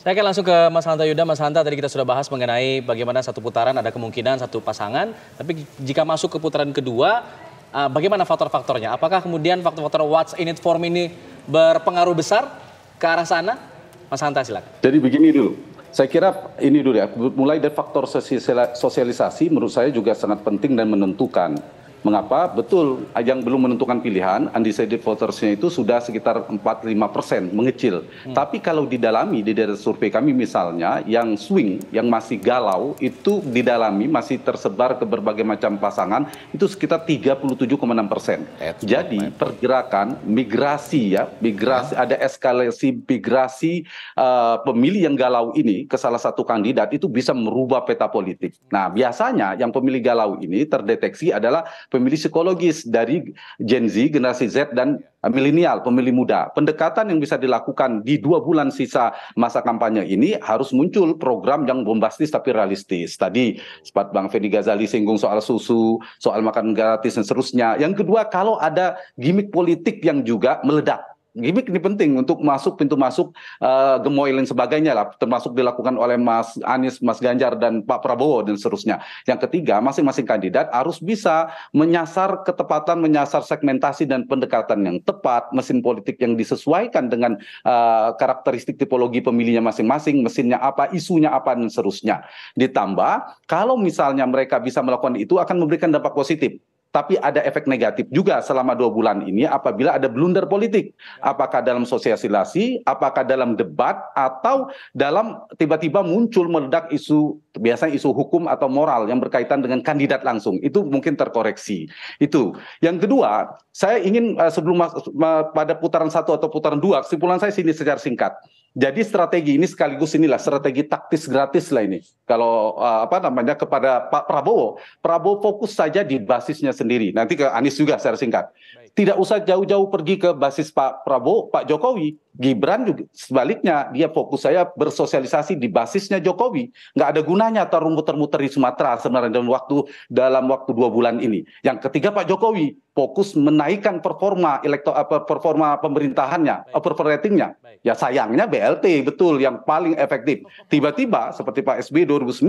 Saya akan langsung ke Mas Hanta Yuda. Mas Hanta tadi kita sudah bahas mengenai bagaimana satu putaran ada kemungkinan satu pasangan. Tapi jika masuk ke putaran kedua, eh, bagaimana faktor-faktornya? Apakah kemudian faktor-faktor what's in it for me ini berpengaruh besar ke arah sana? Mas Hanta silakan. Jadi begini dulu. Saya kira ini dulu ya, mulai dari faktor sosialisasi menurut saya juga sangat penting dan menentukan Mengapa? Betul, yang belum menentukan pilihan, undecided votersnya itu sudah sekitar lima persen, mengecil. Hmm. Tapi kalau didalami di daerah survei kami misalnya, yang swing, yang masih galau, itu didalami masih tersebar ke berbagai macam pasangan, itu sekitar 37,6 persen. Jadi pergerakan migrasi ya, migrasi hmm. ada eskalasi migrasi uh, pemilih yang galau ini ke salah satu kandidat itu bisa merubah peta politik. Nah biasanya yang pemilih galau ini terdeteksi adalah pemilih psikologis dari Gen Z, generasi Z dan milenial, pemilih muda. Pendekatan yang bisa dilakukan di dua bulan sisa masa kampanye ini harus muncul program yang bombastis tapi realistis. Tadi sempat Bang Fendi Ghazali singgung soal susu, soal makan gratis dan seterusnya. Yang kedua, kalau ada gimmick politik yang juga meledak gimmick ini penting untuk masuk pintu masuk uh, eh, gemoy dan sebagainya lah termasuk dilakukan oleh Mas Anies, Mas Ganjar dan Pak Prabowo dan seterusnya. Yang ketiga, masing-masing kandidat harus bisa menyasar ketepatan, menyasar segmentasi dan pendekatan yang tepat, mesin politik yang disesuaikan dengan uh, karakteristik tipologi pemilihnya masing-masing, mesinnya apa, isunya apa dan seterusnya. Ditambah kalau misalnya mereka bisa melakukan itu akan memberikan dampak positif tapi ada efek negatif juga selama dua bulan ini apabila ada blunder politik. Apakah dalam sosialisasi, apakah dalam debat, atau dalam tiba-tiba muncul meledak isu biasanya isu hukum atau moral yang berkaitan dengan kandidat langsung itu mungkin terkoreksi itu yang kedua saya ingin eh, sebelum masuk pada putaran satu atau putaran dua kesimpulan saya sini secara singkat jadi strategi ini sekaligus inilah strategi taktis gratis lah ini. Kalau eh, apa namanya kepada Pak Prabowo, Prabowo fokus saja di basisnya sendiri. Nanti ke Anies juga secara singkat tidak usah jauh-jauh pergi ke basis Pak Prabowo, Pak Jokowi. Gibran juga sebaliknya, dia fokus saya bersosialisasi di basisnya Jokowi. Nggak ada gunanya tarung muter-muter di Sumatera sebenarnya dalam waktu dalam waktu dua bulan ini. Yang ketiga Pak Jokowi, fokus menaikkan performa elekto performa pemerintahannya, approval ratingnya. Ya sayangnya BLT betul yang paling efektif. Oh, oh, oh. Tiba-tiba seperti Pak SB 2009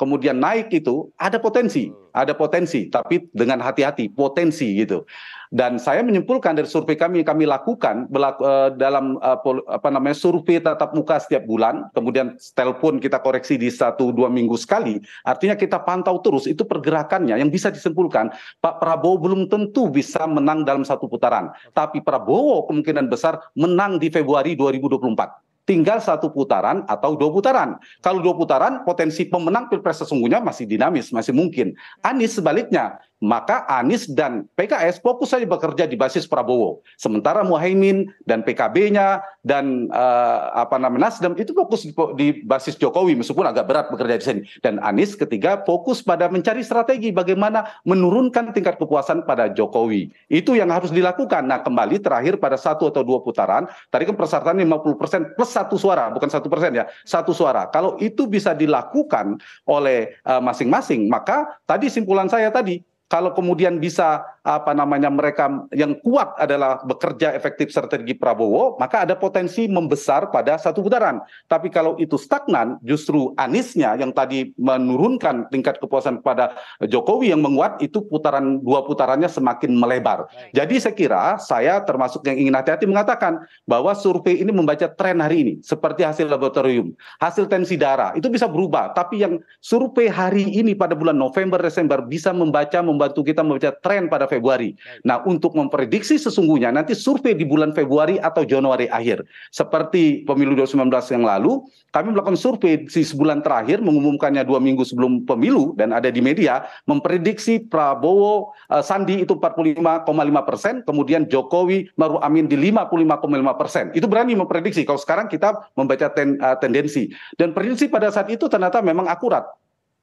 kemudian naik itu ada potensi, hmm. ada potensi tapi dengan hati-hati potensi gitu. Dan saya menyimpulkan dari survei kami kami lakukan berlaku, uh, dalam uh, apa namanya survei tatap muka setiap bulan, kemudian telepon kita koreksi di satu dua minggu sekali. Artinya kita pantau terus itu pergerakannya yang bisa disimpulkan Pak Prabowo belum tentu tentu bisa menang dalam satu putaran. Tapi Prabowo kemungkinan besar menang di Februari 2024 tinggal satu putaran atau dua putaran. Kalau dua putaran, potensi pemenang pilpres sesungguhnya masih dinamis, masih mungkin. Anies sebaliknya, maka Anies dan PKS fokus saja bekerja di basis Prabowo. Sementara Muhaimin dan PKB-nya dan uh, apa namanya Nasdem itu fokus di, di basis Jokowi, meskipun agak berat bekerja di sini. Dan Anies ketiga fokus pada mencari strategi bagaimana menurunkan tingkat kepuasan pada Jokowi. Itu yang harus dilakukan. Nah kembali terakhir pada satu atau dua putaran, tadi kan persyaratan 50% plus satu suara, bukan satu persen ya, satu suara. Kalau itu bisa dilakukan oleh eh, masing-masing, uh, maka tadi simpulan saya tadi, kalau kemudian bisa apa namanya mereka yang kuat adalah bekerja efektif strategi Prabowo, maka ada potensi membesar pada satu putaran. Tapi kalau itu stagnan, justru Anisnya yang tadi menurunkan tingkat kepuasan pada Jokowi yang menguat itu putaran dua putarannya semakin melebar. Jadi saya kira saya termasuk yang ingin hati-hati mengatakan bahwa survei ini membaca tren hari ini seperti hasil laboratorium, hasil tensi darah itu bisa berubah, tapi yang survei hari ini pada bulan November Desember bisa membaca membantu kita membaca tren pada Februari. Nah, untuk memprediksi sesungguhnya nanti survei di bulan Februari atau Januari akhir. Seperti pemilu 2019 yang lalu, kami melakukan survei di sebulan terakhir mengumumkannya dua minggu sebelum pemilu dan ada di media memprediksi Prabowo uh, Sandi itu 45,5 persen, kemudian Jokowi Maruf Amin di 55,5 persen. Itu berani memprediksi. Kalau sekarang kita membaca ten, uh, tendensi dan prediksi pada saat itu ternyata memang akurat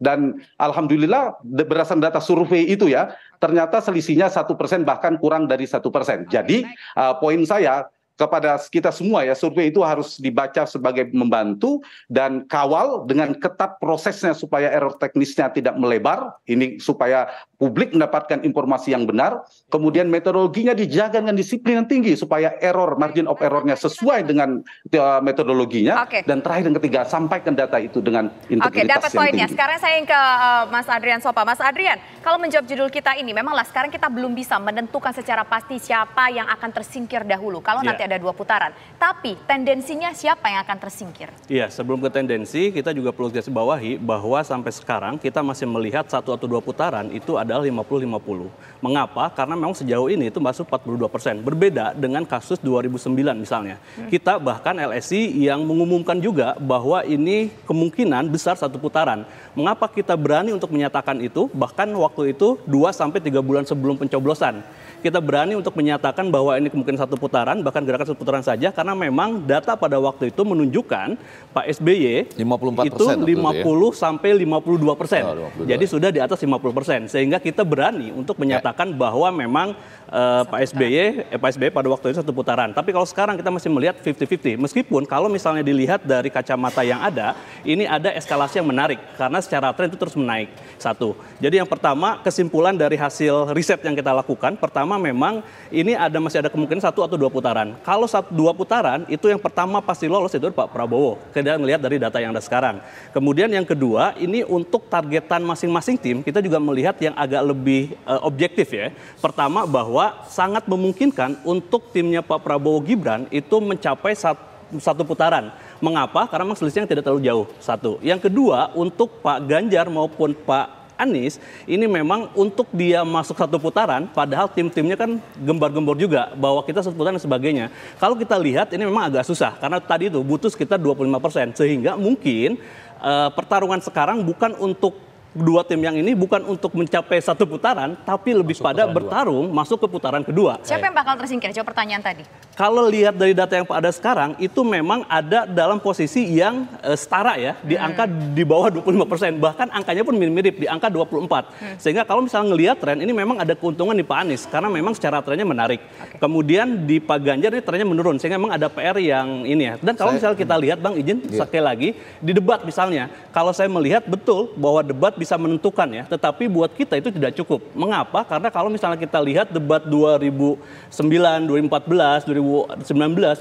dan alhamdulillah berdasarkan data survei itu ya ternyata selisihnya satu persen bahkan kurang dari satu persen jadi eh, poin saya kepada kita semua ya survei itu harus dibaca sebagai membantu dan kawal dengan ketat prosesnya supaya error teknisnya tidak melebar ini supaya publik mendapatkan informasi yang benar kemudian metodologinya dijaga dengan disiplin yang tinggi supaya error margin of errornya sesuai dengan eh, metodologinya okay. dan terakhir yang ketiga sampaikan data itu dengan integritas Oke okay, dapat poinnya tinggi. sekarang saya ingin ke uh, Mas Adrian Sopa Mas Adrian kalau menjawab judul kita ini memanglah sekarang kita belum bisa menentukan secara pasti siapa yang akan tersingkir dahulu kalau yeah. nanti iya ada dua putaran. Tapi tendensinya siapa yang akan tersingkir? Iya, sebelum ke tendensi, kita juga perlu garis bawahi bahwa sampai sekarang kita masih melihat satu atau dua putaran itu adalah 50-50. Mengapa? Karena memang sejauh ini itu masuk 42 persen. Berbeda dengan kasus 2009 misalnya. Hmm. Kita bahkan LSI yang mengumumkan juga bahwa ini kemungkinan besar satu putaran. Mengapa kita berani untuk menyatakan itu? Bahkan waktu itu 2 sampai 3 bulan sebelum pencoblosan kita berani untuk menyatakan bahwa ini mungkin satu putaran bahkan gerakan satu putaran saja karena memang data pada waktu itu menunjukkan Pak SBY 54 itu 50 ya? sampai 52 persen. Oh, Jadi sudah di atas 50 persen sehingga kita berani untuk ya. menyatakan bahwa memang uh, Pak SBY eh, Pak SBY eh, pada waktu itu satu putaran. Tapi kalau sekarang kita masih melihat 50-50 meskipun kalau misalnya dilihat dari kacamata yang ada ini ada eskalasi yang menarik karena secara tren itu terus menaik. Satu. Jadi yang pertama kesimpulan dari hasil riset yang kita lakukan pertama pertama memang ini ada masih ada kemungkinan satu atau dua putaran. Kalau satu, dua putaran itu yang pertama pasti lolos itu Pak Prabowo. Kita melihat dari data yang ada sekarang. Kemudian yang kedua ini untuk targetan masing-masing tim kita juga melihat yang agak lebih uh, objektif ya. Pertama bahwa sangat memungkinkan untuk timnya Pak Prabowo Gibran itu mencapai satu satu putaran. Mengapa? Karena memang selisihnya tidak terlalu jauh. Satu. Yang kedua, untuk Pak Ganjar maupun Pak Anies ini memang untuk dia masuk satu putaran, padahal tim-timnya kan gembar-gembor juga bahwa kita satu putaran dan sebagainya. Kalau kita lihat ini memang agak susah karena tadi itu butuh sekitar 25 persen, sehingga mungkin uh, pertarungan sekarang bukan untuk dua tim yang ini bukan untuk mencapai satu putaran, tapi lebih masuk pada bertarung dua. masuk ke putaran kedua. Siapa yang bakal tersingkir? Coba pertanyaan tadi. Kalau lihat dari data yang ada sekarang, itu memang ada dalam posisi yang uh, setara ya, di hmm. angka di bawah 25 persen. Bahkan angkanya pun mirip-mirip, di angka 24. Hmm. Sehingga kalau misalnya ngelihat tren, ini memang ada keuntungan di Pak Anies, karena memang secara trennya menarik. Okay. Kemudian di Pak Ganjar ini trennya menurun, sehingga memang ada PR yang ini ya. Dan kalau Saya, misalnya kita hmm. lihat, Bang izin yeah. sekali lagi, di debat misalnya, kalau saya melihat betul bahwa debat bisa menentukan ya, tetapi buat kita itu tidak cukup. Mengapa? Karena kalau misalnya kita lihat debat 2009, 2014, 2019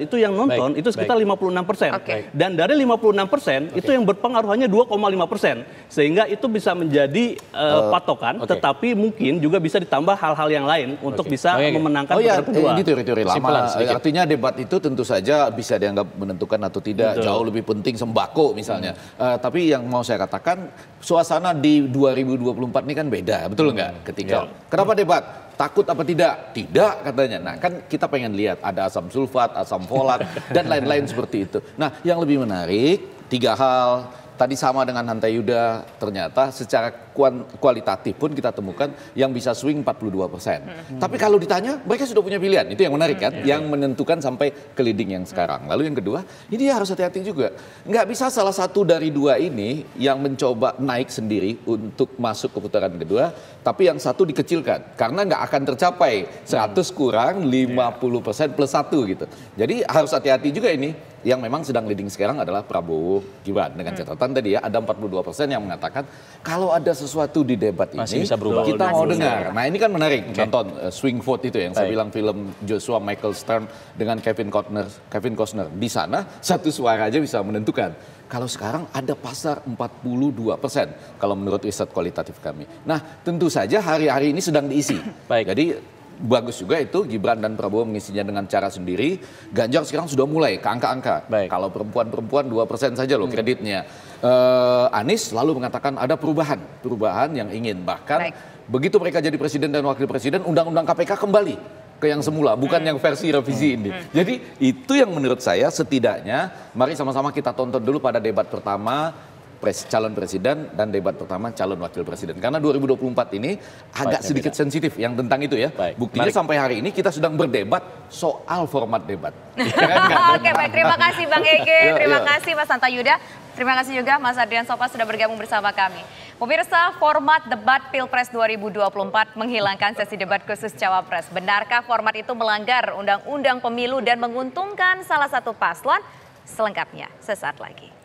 itu yang nonton baik, itu sekitar baik. 56 persen. Okay. Dan dari 56 persen okay. itu yang berpengaruh hanya 2,5 persen, sehingga itu bisa menjadi uh, uh, patokan. Okay. Tetapi mungkin juga bisa ditambah hal-hal yang lain untuk okay. bisa okay. Oh, iya, iya. memenangkan oh, iya. kedua. Ini teori-teori lama. Artinya debat itu tentu saja bisa dianggap menentukan atau tidak. Betul. Jauh lebih penting sembako misalnya. Hmm. Uh, tapi yang mau saya katakan suasana di di 2024 ini kan beda, betul hmm. nggak? Hmm. Ketika yeah. kenapa debat? Takut apa tidak? Tidak katanya. Nah kan kita pengen lihat ada asam sulfat, asam folat dan lain-lain seperti itu. Nah yang lebih menarik tiga hal tadi sama dengan Hanta Yuda ternyata secara kualitatif pun kita temukan yang bisa swing 42 persen. Hmm. Tapi kalau ditanya, mereka sudah punya pilihan. Itu yang menarik kan, hmm. Ya. yang menentukan sampai ke leading yang sekarang. Lalu yang kedua, ini harus hati-hati juga. Nggak bisa salah satu dari dua ini yang mencoba naik sendiri untuk masuk ke putaran kedua, tapi yang satu dikecilkan. Karena nggak akan tercapai 100 kurang 50 persen plus satu gitu. Jadi harus hati-hati juga ini yang memang sedang leading sekarang adalah Prabowo Gibran dengan hmm. catatan tadi ya ada 42 persen yang mengatakan kalau ada sesuatu sesuatu di debat ini Masih bisa berubah. kita Masih mau bisa. dengar. Nah ini kan menarik. Okay. Contoh uh, swing vote itu yang Baik. saya bilang film Joshua Michael Stern dengan Kevin Costner. Kevin Costner di sana satu suara aja bisa menentukan. Kalau sekarang ada pasar 42 persen kalau menurut riset kualitatif kami. Nah tentu saja hari-hari ini sedang diisi. Baik. Jadi bagus juga itu Gibran dan Prabowo mengisinya dengan cara sendiri. Ganjar sekarang sudah mulai ke angka-angka. Kalau perempuan-perempuan 2% saja loh hmm. kreditnya. Uh, Anies selalu mengatakan ada perubahan, perubahan yang ingin. Bahkan Baik. begitu mereka jadi presiden dan wakil presiden, undang-undang KPK kembali ke yang semula, bukan hmm. yang versi revisi hmm. ini. Jadi itu yang menurut saya setidaknya mari sama-sama kita tonton dulu pada debat pertama pres, calon presiden dan debat pertama calon wakil presiden. Karena 2024 ini agak sedikit beda. sensitif yang tentang itu ya. Baik. Buktinya Mari. sampai hari ini kita sedang berdebat soal format debat. Oke, baik. Terima kasih Bang Ege, terima iya, iya. kasih Mas Santa Yuda, terima kasih juga Mas Adrian Sopa sudah bergabung bersama kami. Pemirsa, format debat Pilpres 2024 menghilangkan sesi debat khusus Cawapres. Benarkah format itu melanggar Undang-Undang Pemilu dan menguntungkan salah satu paslon? Selengkapnya sesaat lagi.